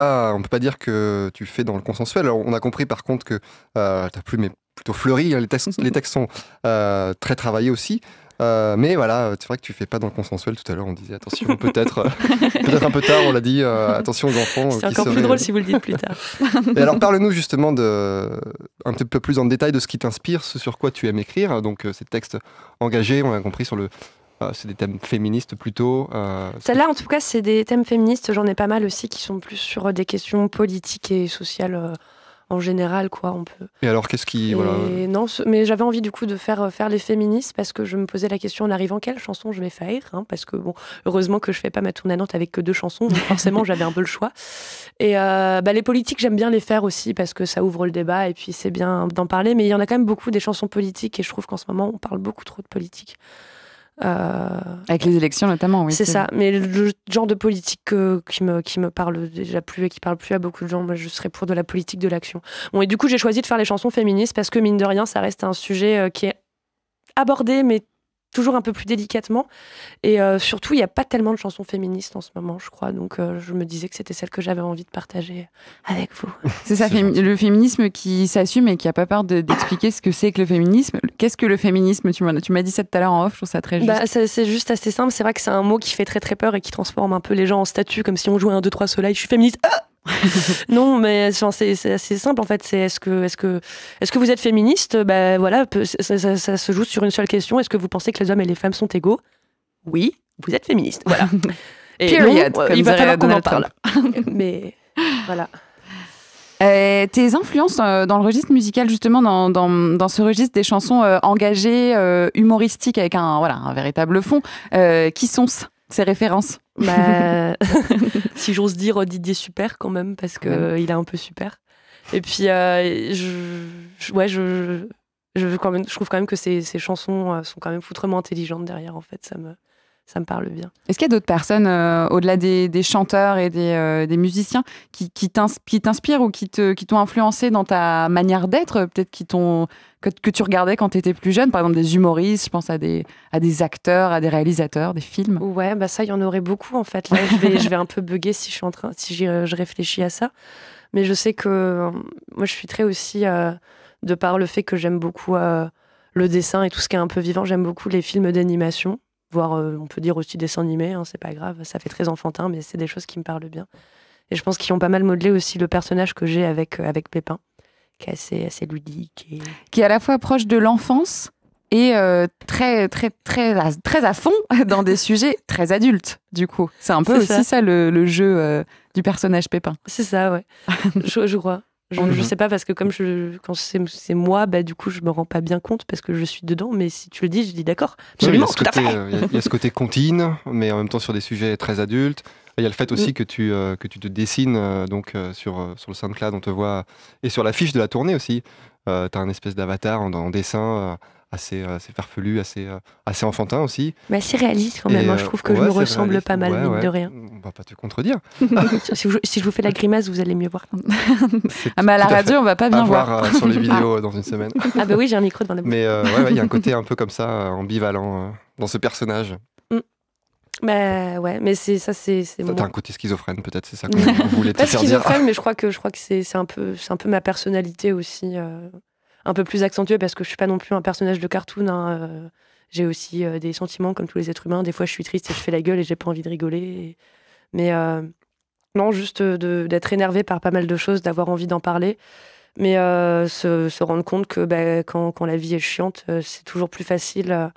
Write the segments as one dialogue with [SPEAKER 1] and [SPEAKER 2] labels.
[SPEAKER 1] On ah, on peut pas dire que tu fais dans le consensuel. on a compris par contre que euh, ta plume est plutôt fleurie, hein, les, textes, sont euh, très travaillés aussi. Euh, mais voilà, c'est vrai que tu fais pas dans le consensuel. Tout à l'heure, on disait attention, peut-être, peut-être un peu tard, on l'a dit, euh, attention aux enfants. C'est encore plus drôle si vous le dites plus tard. alors, parle-nous justement de, un petit peu plus en détail de ce qui t'inspire, ce sur quoi tu aimes écrire. Donc, ces textes engagés, on a compris, sur le, euh, c'est des thèmes féministes plutôt. Euh,
[SPEAKER 2] Celle-là, en tout cas, c'est des thèmes féministes. J'en ai pas mal aussi qui sont plus sur euh, des questions politiques et sociales en général, quoi. On peut.
[SPEAKER 1] Et alors, qu'est-ce qui,
[SPEAKER 2] Non, mais j'avais envie du coup de faire faire les féministes parce que je me posais la question en arrivant quelle chanson je vais faire, hein, parce que bon, heureusement que je fais pas ma tournée à Nantes avec que deux chansons, donc forcément j'avais un peu le choix. Et bah, les politiques, j'aime bien les faire aussi parce que ça ouvre le débat et puis c'est bien d'en parler. Mais il y en a quand même beaucoup des chansons politiques et je trouve qu'en ce moment on parle beaucoup trop de politique. Euh, Avec les élections notamment, oui. C'est ça. Mais le genre de politique qui, me, qui me parle déjà plus et qui parle plus à beaucoup de gens, je serais pour de la politique de l'action. Bon, et du coup j'ai choisi de faire les chansons féministes parce que mine de rien, ça reste un sujet euh, qui est abordé mais toujours un peu plus délicatement. Et euh, surtout, il n'y a pas tellement de chansons féministes en ce moment, je crois. Donc, euh, je me disais que c'était celle que j'avais envie de partager avec vous. C'est ça,
[SPEAKER 3] le féminisme qui s'assume et qui n'a pas peur d'expliquer ce que c'est que le féminisme. Qu'est-ce que le féminisme Tu m'as dit ça tout à l'heure en off, je trouve ça très bah,
[SPEAKER 2] juste. c'est juste assez simple. C'est vrai que c'est un mot qui fait très très peur et qui transforme un peu les gens en statues. comme si on jouait un 2 trois soleil. Je suis féministe. Ah non, mais c'est assez simple en fait. C'est est-ce que, est-ce que, est-ce que vous êtes féministe Ben voilà, ça, se joue sur une seule question. Est-ce que vous pensez que les hommes et les femmes sont égaux Oui, vous êtes féministe. Voilà. et euh, il va falloir qu'on en parle. mais voilà.
[SPEAKER 3] Euh, tes influences euh, dans le registre musical, justement, dans, dans, ce registre des chansons engagées, humoristiques, avec un, voilà, un véritable fond,
[SPEAKER 2] qui sont-ce ses références. Bah, si j'ose dire Didier Super quand même, parce qu'il il est un peu super. Et puis, euh, je, ouais, je, je, quand même, je trouve quand même que ces, chansons euh, sont quand même foutrement intelligentes derrière, en fait. Ça me, ça me parle bien.
[SPEAKER 3] Est-ce qu'il y a d'autres personnes, euh, au-delà des, chanteurs et des, euh, musiciens, qui, qui t'inspirent ou qui t'ont influencé dans ta manière d'être Peut-être qui que, que tu regardais quand tu étais plus jeune Par exemple, des humoristes, je pense à des, à des acteurs, à des réalisateurs, des
[SPEAKER 2] films. Ouais, bah ça, il y en aurait beaucoup en fait. Là, je vais, un peu bugger si je, suis en train, si euh, je réfléchis à ça. Mais je sais que moi, je suis très aussi, de par le fait que j'aime beaucoup le dessin et tout ce qui est un peu vivant, j'aime beaucoup les films d'animation. Euh, on peut dire aussi dessin animé, hein, c'est pas grave, ça fait très enfantin, mais c'est des choses qui me parlent bien. Et je pense qu'ils ont pas mal modelé aussi le personnage que j'ai avec, euh, avec Pépin, qui est assez, ludique. Qui est à
[SPEAKER 3] la fois proche de l'enfance et euh, très, très, très à, très à fond dans des sujets très adultes, du coup. C'est un peu aussi ça, le, jeu du personnage Pépin. C'est
[SPEAKER 2] ça, ouais. je, je crois. Je ne mhm. sais pas parce que comme quand c'est moi, bah, du coup, je me rends pas bien compte parce que je suis dedans. Mais si tu le dis, je dis d'accord. Absolument, euh, y, a ce
[SPEAKER 1] côté contine, mais en même temps sur des sujets très adultes. Il y a le fait aussi mm. que tu, euh, que tu te dessines euh, donc euh, sur, sur le SoundCloud, on te voit, et sur l'affiche de la tournée aussi. tu as un espèce d'avatar en, dessin assez, assez farfelu, assez, assez enfantin aussi. Mais assez réaliste quand même, hein. je trouve que je me ressemble pas mal, mine de rien. On va pas te contredire.
[SPEAKER 2] si, je, vous fais la grimace, vous allez mieux voir. Ah, mais à la radio, on va pas bien voir. voir sur les vidéos ah. dans une semaine. Ah, bah oui, j'ai un micro devant la bouche. Mais il y a un côté
[SPEAKER 1] un peu comme ça, ambivalent dans ce personnage.
[SPEAKER 2] Bah ouais, mais c'est ça, c'est. T'as un côté schizophrène, peut-être, c'est ça que
[SPEAKER 1] vous te Pas schizophrène, mais
[SPEAKER 2] je crois que je crois que c'est un peu c'est un peu ma personnalité aussi, euh, un peu plus accentuée parce que je suis pas non plus un personnage de cartoon. Hein, euh. j'ai aussi euh, des sentiments comme tous les êtres humains. Des fois, je suis triste et je fais la gueule et j'ai pas envie de rigoler. Mais non, juste d'être énervé par pas mal de choses, d'avoir envie d'en parler, mais se, rendre compte que bah, quand, quand, la vie est chiante, c'est toujours plus facile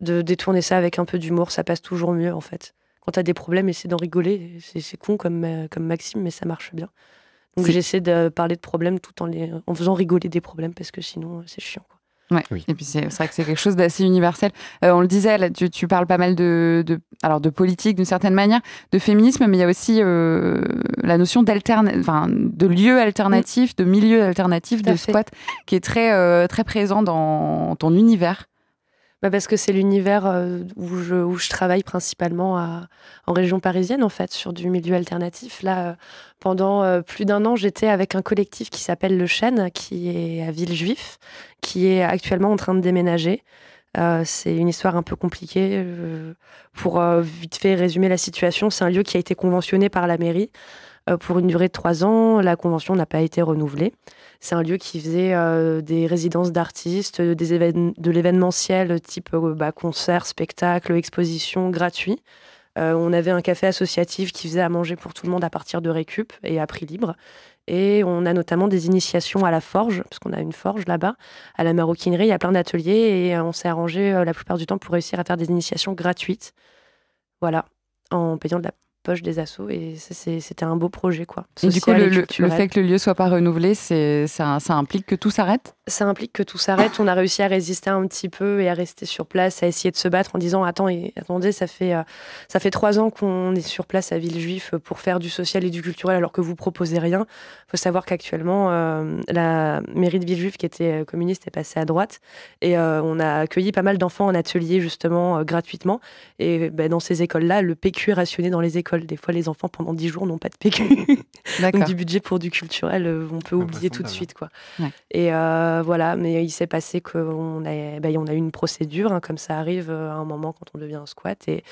[SPEAKER 2] de détourner ça avec un peu d'humour, ça passe toujours mieux en fait. Quand t'as des problèmes, essaie d'en rigoler. C'est con comme, euh, comme maxime, mais ça marche bien. Donc j'essaie de parler de problèmes tout en, les, faisant rigoler des problèmes parce que sinon euh, c'est chiant. Et puis c'est vrai que c'est quelque chose d'assez universel. Euh, on le disait, tu, parles pas mal de,
[SPEAKER 3] alors de politique d'une certaine manière, de féminisme, mais il y a aussi la notion de lieu alternatif, de milieu alternatif, de spot qui est très, très
[SPEAKER 2] présent dans ton univers. Bah, parce que c'est l'univers euh, où je, travaille principalement en région parisienne, en fait, sur du milieu alternatif. Là, euh, pendant euh, plus d'un an, j'étais avec un collectif qui s'appelle Le Chêne, qui est à Villejuif, qui est actuellement en train de déménager. c'est une histoire un peu compliquée. pour vite fait résumer la situation, c'est un lieu qui a été conventionné par la mairie pour une durée de trois ans. La convention n'a pas été renouvelée. C'est un lieu qui faisait euh, des résidences d'artistes, euh, de l'événementiel type euh, bah, concerts, spectacles, concert, spectacle, exposition gratuit. on avait un café associatif qui faisait à manger pour tout le monde à partir de récup et à prix libre. Et on a notamment des initiations à la forge, parce qu'on a une forge là-bas, à la maroquinerie. Il y a plein d'ateliers et on s'est arrangé la plupart du temps pour réussir à faire des initiations gratuites. Voilà, en payant de la des assauts Et c'était un beau projet, quoi. du coup, le, fait que le lieu soit pas renouvelé, ça, ça implique que tout s'arrête ça implique que tout s'arrête. On a réussi à résister un petit peu et à rester sur place, à essayer de se battre en disant attends et, attendez, ça fait euh, ça fait trois ans qu'on est sur place à Villejuif pour faire du social et du culturel alors que vous proposez rien. Il Faut savoir qu'actuellement euh, la mairie de Villejuif qui était euh, communiste est passée à droite et on a accueilli pas mal d'enfants en atelier justement gratuitement et ben, dans ces écoles là le PQ est rationné dans les écoles. Des fois les enfants pendant dix jours n'ont pas de PQ. Donc du budget pour du culturel on peut ah, oublier tout de suite quoi. Et euh, voilà, mais il s'est passé qu'on a, ben, on a eu une procédure, hein, comme ça arrive euh, à un moment quand on devient un squat, et,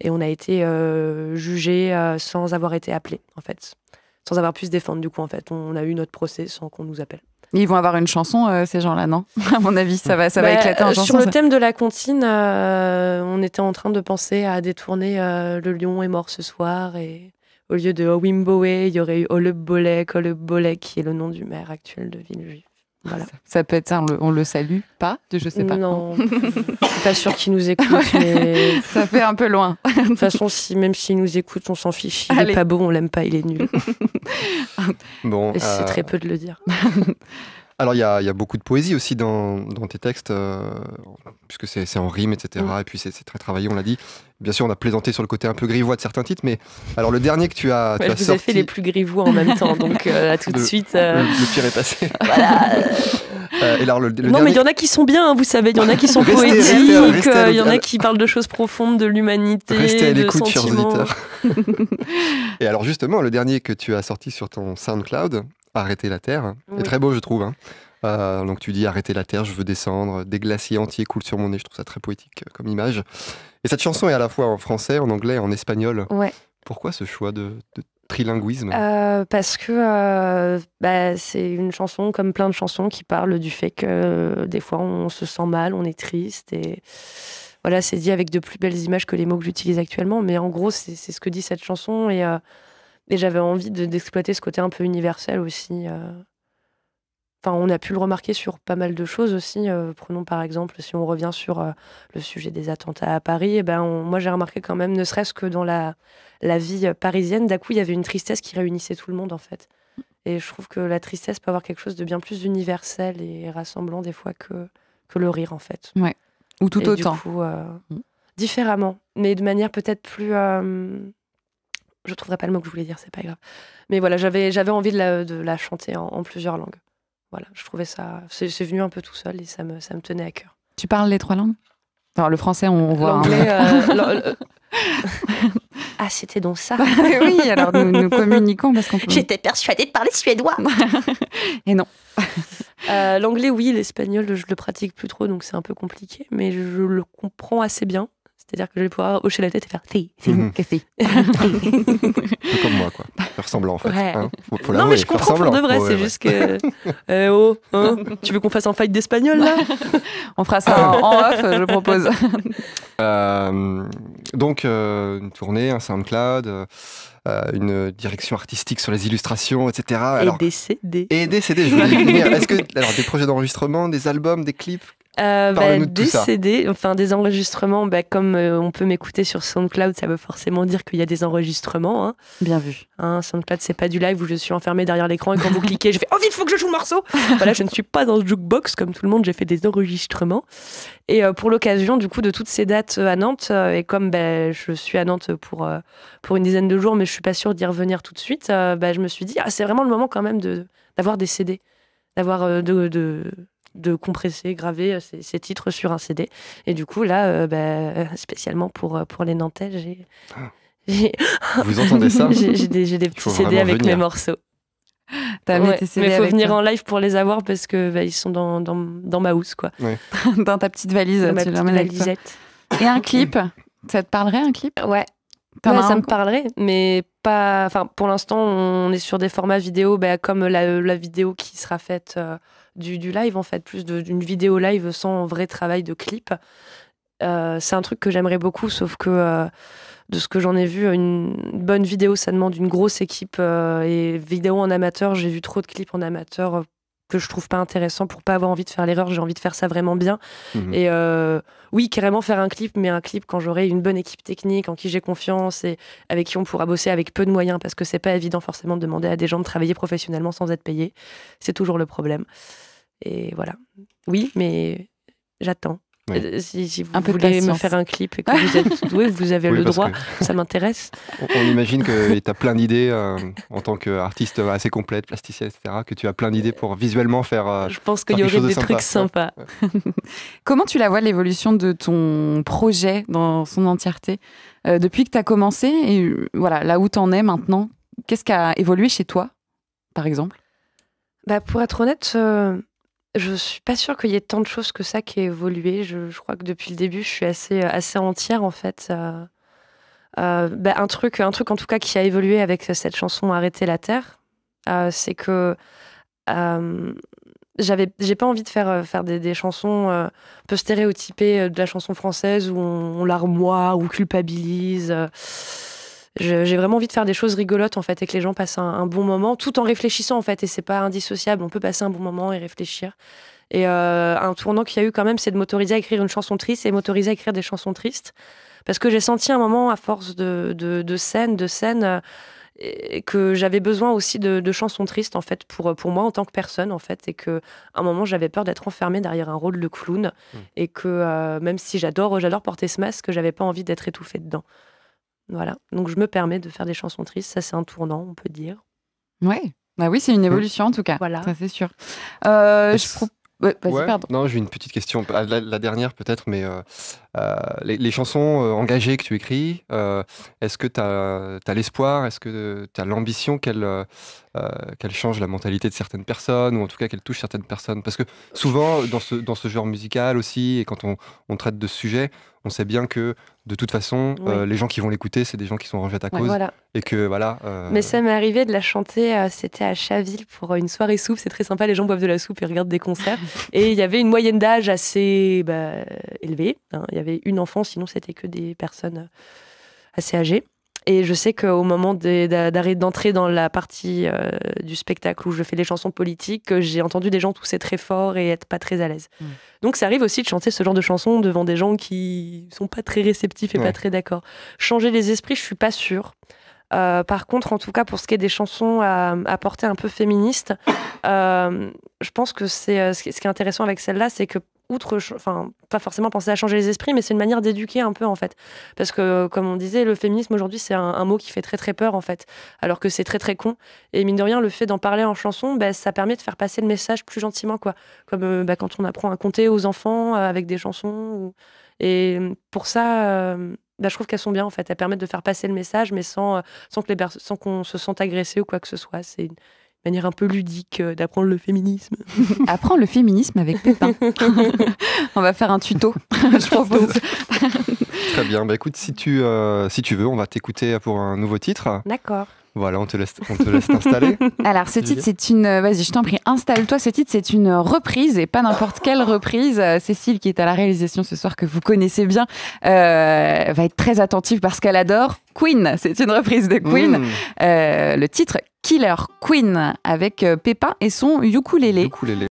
[SPEAKER 2] et on a été euh, jugé sans avoir été appelé, en fait, sans avoir pu se défendre. Du coup, en fait, on a eu notre procès sans qu'on nous appelle.
[SPEAKER 3] ils vont avoir une chanson, ces gens-là, non À mon avis, ça va, ça bah, éclater en chanson. Sur le
[SPEAKER 2] thème de la comptine, on était en train de penser à détourner Le lion est mort ce soir. Et au lieu de Wimboé, il y aurait eu Oleb Bolek, qui est le nom du maire actuel de Villejuif.
[SPEAKER 3] Ça, peut être ça, on le,
[SPEAKER 2] salue pas, je sais pas. Non, suis pas sûr qu'il nous écoute mais... Ça fait un peu loin. De toute façon, si, même s'il nous écoute on s'en fiche. Il n'est pas beau, on l'aime pas, il est nul.
[SPEAKER 1] bon, c'est euh, très peu de le dire. Alors, il y, a, beaucoup de poésie aussi dans, tes textes, euh, puisque c'est en rime, etc. Mm. Et puis, c'est très travaillé, on l'a dit. Bien sûr, on a plaisanté sur le côté un peu grivois de certains titres, mais alors le dernier que tu as, sorti... tu sorti... fait les
[SPEAKER 2] plus grivois en même temps, donc euh, à tout de suite. Euh. Le,
[SPEAKER 1] pire est passé. non, mais il y en
[SPEAKER 2] a qui sont bien, hein, vous savez. Il y en a qui sont poétiques, il y en a qui parlent de choses profondes, de l'humanité,
[SPEAKER 1] Restez à et alors, justement, le dernier que tu as sorti sur ton SoundCloud, Arrêter la Terre. Hein. c'est est très beau, je trouve. Hein. Euh, donc tu dis arrêter la terre, je veux descendre, des glaciers entiers coulent sur mon nez, je trouve ça très poétique euh, comme image. Et cette chanson est à la fois en français, en anglais, en espagnol. Ouais. Pourquoi ce choix de, trilinguisme
[SPEAKER 2] euh, Parce que bah, c'est une chanson, comme plein de chansons, qui parle du fait que des fois on se sent mal, on est triste et voilà, c'est dit avec de plus belles images que les mots que j'utilise actuellement, mais en gros c'est ce que dit cette chanson et et j'avais envie d'exploiter ce côté un peu universel aussi. Euh. Enfin, on a pu le remarquer sur pas mal de choses aussi. Euh, prenons par exemple, si on revient sur euh, le sujet des attentats à Paris, et eh ben, moi j'ai remarqué quand même, ne serait-ce que dans la, la vie parisienne, d'un coup il y avait une tristesse qui réunissait tout le monde en fait. Et je trouve que la tristesse peut avoir quelque chose de bien plus universel et rassemblant des fois que, que le rire en fait. Ou tout et autant. Du coup, mm. différemment, mais de manière peut-être plus je trouverai pas le mot que je voulais dire, c'est pas grave. Mais voilà, j'avais, j'avais envie de la, de la chanter en, plusieurs langues. Voilà, je trouvais ça. C'est, venu un peu tout seul et ça me, ça me tenait à cœur.
[SPEAKER 3] Tu parles les trois langues Alors, le français, on voit. Hein. L'anglais. Euh,
[SPEAKER 2] euh, ah, c'était donc ça. Bah, oui, alors nous, communiquons parce qu'on. J'étais persuadée de parler suédois. et non. Euh, l'anglais, oui, l'espagnol, je le pratique plus trop, donc c'est un peu compliqué, mais je le comprends assez bien. C'est-à-dire que je vais pouvoir hocher la tête et faire C'est si, mhm. café.
[SPEAKER 1] comme moi, quoi. Faire semblant, en fait. Hein. non, mais je comprends pour de vrai, c'est juste que.
[SPEAKER 2] Euh, eh oh, hein, tu veux qu'on fasse un fight d'espagnol, là On fera ça en, off, je propose.
[SPEAKER 1] Euh, donc, euh, une tournée, un SoundCloud. une direction artistique sur les illustrations, etc. Alors, et des CD. Et des CD, je voulais Est-ce que, alors, des projets d'enregistrement, des albums, des clips
[SPEAKER 2] euh, bah, Des CD, enfin des enregistrements, bah, comme euh, on peut m'écouter sur SoundCloud, ça veut forcément dire qu'il y a des enregistrements. Hein. Bien vu. Hein, SoundCloud, c'est pas du live où je suis enfermée derrière l'écran et quand vous cliquez, je fais Oh vite, faut que je joue le morceau Voilà, bah, je ne suis pas dans le jukebox comme tout le monde, j'ai fait des enregistrements. Et euh, pour l'occasion, du coup, de toutes ces dates euh, à Nantes, et comme je suis à Nantes pour, pour une dizaine de jours, mais je suis pas sûre d'y revenir tout de suite, je me suis dit, ah, c'est vraiment le moment quand même d'avoir des CD, d'avoir de, de de compresser, graver euh, ces, titres sur un CD. Et du coup, là, euh, bah, euh, spécialement pour, pour les Nantais, j'ai. Ah. Vous entendez ça J'ai des, petits CD avec mes morceaux. As mais faut venir en live pour les avoir parce que bah, ils sont dans, dans, dans, ma housse quoi. dans ta petite valise, dans ma lisette. Et un clip, ça te parlerait un clip Ouais. ça me parlerait, mais pas. Enfin, pour l'instant, on est sur des formats vidéo, bah, comme la, vidéo qui sera faite du, live en fait, plus d'une vidéo live sans vrai travail de clip. Euh, c'est un truc que j'aimerais beaucoup, sauf que euh, de ce que j'en ai vu, une bonne vidéo, ça demande une grosse équipe. Euh, et vidéo en amateur, j'ai vu trop de clips en amateur que je trouve pas intéressant pour pas avoir envie de faire l'erreur. J'ai envie de faire ça vraiment bien. Mhm. Et euh, oui, carrément faire un clip, mais un clip quand j'aurai une bonne équipe technique, en qui j'ai confiance et avec qui on pourra bosser avec peu de moyens, parce que c'est pas évident forcément de demander à des gens de travailler professionnellement sans être payé C'est toujours le problème. Et voilà. Oui, mais j'attends. Euh, si, vous un voulez me faire un clip et que vous êtes doué, vous avez le droit, ça m'intéresse.
[SPEAKER 1] On, imagine que tu as plein d'idées euh, en tant qu'artiste assez complète, plasticienne, etc., que tu as plein d'idées pour visuellement faire. Euh, Je pense qu'il y aurait des, trucs sympas.
[SPEAKER 3] Comment tu la vois l'évolution de ton projet dans son entièreté Depuis que tu as commencé, et voilà, là où tu en es maintenant, qu'est-ce qui a évolué chez toi,
[SPEAKER 2] par exemple bah, Pour être honnête, je suis pas sûre qu'il y ait tant de choses que ça qui aient évolué. Je, crois que depuis le début, je suis assez, euh, assez entière en fait. Euh, euh, bah, un truc, un truc en tout cas qui a évolué avec cette chanson "Arrêter la terre", c'est que j'avais, j'ai pas envie de faire faire des, chansons un peu stéréotypées de la chanson française où on, on larmoie ou culpabilise j'ai vraiment envie de faire des choses rigolotes en fait et que les gens passent un, bon moment tout en réfléchissant en fait et c'est pas indissociable. On peut passer un bon moment et réfléchir. Et euh, un tournant qu'il y a eu quand même, c'est de m'autoriser à écrire une chanson triste et m'autoriser à écrire des chansons tristes. Parce que j'ai senti un moment, à force de, scènes, de scènes, que j'avais besoin aussi de, chansons tristes, en fait, pour, pour moi en tant que personne, en fait. Et qu'à un moment, j'avais peur d'être enfermée derrière un rôle de clown. Mmh. Et que euh, même si j'adore, j'adore porter ce masque, j'avais pas envie d'être étouffée dedans. Voilà. Donc je me permets de faire des chansons tristes. Ça, c'est un tournant, on peut dire. Ouais. Bah oui, c'est une mm. évolution en tout cas. Voilà. Ça, c'est sûr. Euh,
[SPEAKER 1] je Non, j'ai une petite question. La, dernière peut-être, mais euh, euh, les, chansons engagées que tu écris, est-ce que tu as, l'espoir, est-ce que tu as l'ambition qu'elles changent la mentalité de certaines personnes, ou en tout cas qu'elles touchent certaines personnes Parce que souvent, dans ce, dans ce genre musical aussi, et quand on, on traite de sujets. sujet, on sait bien que de toute façon, euh, les gens qui vont l'écouter, c'est des gens qui sont rangés à cause. Et que voilà. Euh, Mais ça
[SPEAKER 2] m'est arrivé de la chanter, euh, c'était à Chaville pour une soirée soupe, c'est très sympa, les gens boivent de la soupe et regardent des concerts. et il y avait une moyenne d'âge assez bah, élevée, hein. il y avait une enfant, sinon c'était que des personnes assez âgées. Et je sais qu'au moment d'entrer dans la partie euh, du spectacle où je fais des chansons politiques, euh, j'ai entendu des gens tousser très fort et être pas très à l'aise. Mm. Donc ça arrive aussi de chanter ce genre de chansons devant des gens qui sont pas très réceptifs et pas très d'accord. Changer les esprits, je suis pas sûre. Euh, par contre, en tout cas, pour ce qui est des chansons à, à portée un peu féministe, je pense que c'est ce qui est intéressant avec celle-là, c'est que outre, enfin, pas forcément penser à changer les esprits, mais c'est une manière d'éduquer un peu, en fait. Parce que, comme on disait, le féminisme aujourd'hui, c'est un, mot qui fait très, très peur, en fait. Alors que c'est très, très con. Et mine de rien, le fait d'en parler en chanson, bah, ça permet de faire passer le message plus gentiment, quoi. Comme euh, bah, quand on apprend à compter aux enfants euh, avec des chansons. Et pour ça, euh, bah, je trouve qu'elles sont bien, en fait. Elles permettent de faire passer le message, mais sans, sans qu'on se sente agressé ou quoi que ce soit. C'est une manière un peu ludique euh, d'apprendre le féminisme.
[SPEAKER 3] Apprends le féminisme avec Pépin. on va faire un tuto, je propose.
[SPEAKER 1] Très bien. Bah, écoute, si tu, euh, si tu veux, on va t'écouter pour un nouveau titre. D'accord. Voilà, on te laisse, on
[SPEAKER 3] Alors, ce titre, c'est une. Euh, vas-y, je t'en prie, installe-toi. Ce titre, c'est une reprise et pas n'importe quelle reprise. Cécile, qui est à la réalisation ce soir, que vous connaissez bien, va être très attentive parce qu'elle adore Queen. C'est une reprise de Queen. Mm. le titre Killer Queen avec euh, Pépin et son ukulélé.